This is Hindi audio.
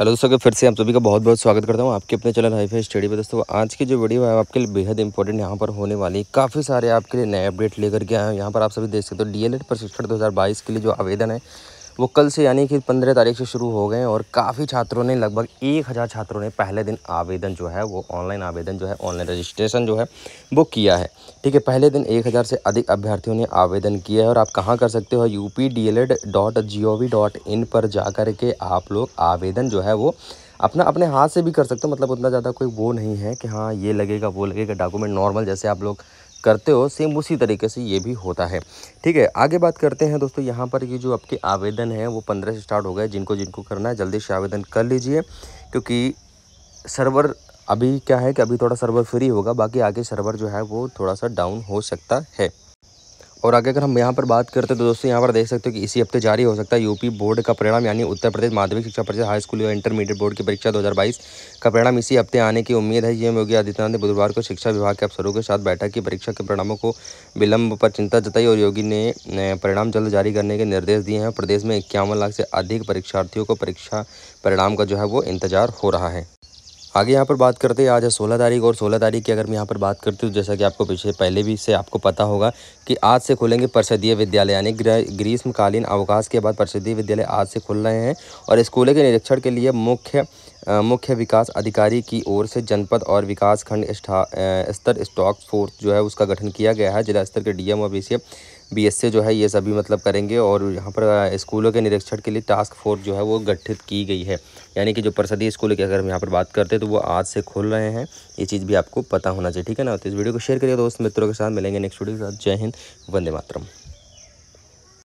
हेलो दोस्तों के फिर से आप सभी का बहुत बहुत स्वागत करता हूँ आपके अपने चैनल हाईफाई स्टडी पर दोस्तों आज की जो वीडियो है आपके लिए बेहद इंपॉर्टेंट यहाँ पर होने वाली काफ़ी सारे आपके लिए नए अपडेट लेकर के आए हैं यहाँ पर आप सभी देख सकते हो डी एल प्रशिक्षण दो के लिए जो आवेदन है वो कल से यानी कि पंद्रह तारीख से शुरू हो गए और काफ़ी छात्रों ने लगभग एक हज़ार छात्रों ने पहले दिन आवेदन जो है वो ऑनलाइन आवेदन जो है ऑनलाइन रजिस्ट्रेशन जो है वो किया है ठीक है पहले दिन एक हज़ार से अधिक अभ्यर्थियों ने आवेदन किया है और आप कहाँ कर सकते हो U P D L Ed dot G O V dot in पर जा कर के आप लोग आवेदन जो है वो अपना अपने हाथ से भी कर सकते हो मतलब उतना ज़्यादा कोई वो नहीं है कि हाँ ये लगेगा वो लगेगा डॉक्यूमेंट नॉर्मल जैसे आप लोग करते हो सेम उसी तरीके से ये भी होता है ठीक है आगे बात करते हैं दोस्तों यहाँ पर ये जो आपके आवेदन है वो पंद्रह से स्टार्ट हो गए जिनको जिनको करना है जल्दी से आवेदन कर लीजिए क्योंकि सर्वर अभी क्या है कि अभी थोड़ा सर्वर फ्री होगा बाकी आगे सर्वर जो है वो थोड़ा सा डाउन हो सकता है और आगे अगर हम यहाँ पर बात करते हैं तो दोस्तों यहाँ पर देख सकते हो कि इसी हफ्ते जारी हो सकता है यूपी बोर्ड का परिणाम यानी उत्तर प्रदेश माध्यमिक शिक्षा परिषद हाई स्कूल या इंटरमीडिएट बोर्ड की परीक्षा 2022 का परिणाम इसी हफ्ते आने की उम्मीद है ये योगी आदित्यनाथ ने बुधवार को शिक्षा विभाग के अफसरों के साथ बैठक की परीक्षा के परिणामों को विलंब पर चिंता जताई और योगी ने परिणाम जल्द जारी करने के निर्देश दिए हैं प्रदेश में इक्यावन लाख से अधिक परीक्षार्थियों को परीक्षा परिणाम का जो है वो इंतजार हो रहा है आगे यहाँ पर बात करते हैं आज है सोलह तारीख और सोलह तारीख की अगर मैं यहाँ पर बात करती हूँ जैसा कि आपको पीछे पहले भी से आपको पता होगा कि आज से खुलेंगे प्रसिद्धीय विद्यालय यानी ग्रीष्मकालीन अवकाश के बाद परिषदीय विद्यालय आज से खुल रहे हैं और स्कूलों के निरीक्षण के लिए मुख्य मुख्य विकास अधिकारी की ओर से जनपद और विकास खंड स्तर स्टॉक फोर्स जो है उसका गठन किया गया है जिला स्तर के डीएम और बीसीएफ सी जो है ये सभी मतलब करेंगे और यहाँ पर स्कूलों के निरीक्षण के लिए टास्क फोर्स जो है वो गठित की गई है यानी कि जो प्रसदीय स्कूल की अगर हम यहाँ पर बात करते हैं तो वो आज से खोल रहे हैं ये चीज़ भी आपको पता होना चाहिए ठीक है ना तो इस वीडियो को शेयर करिए दोस्त मित्रों के साथ मिलेंगे नेक्स्ट वीडियो के साथ जय हिंद वंदे मातरम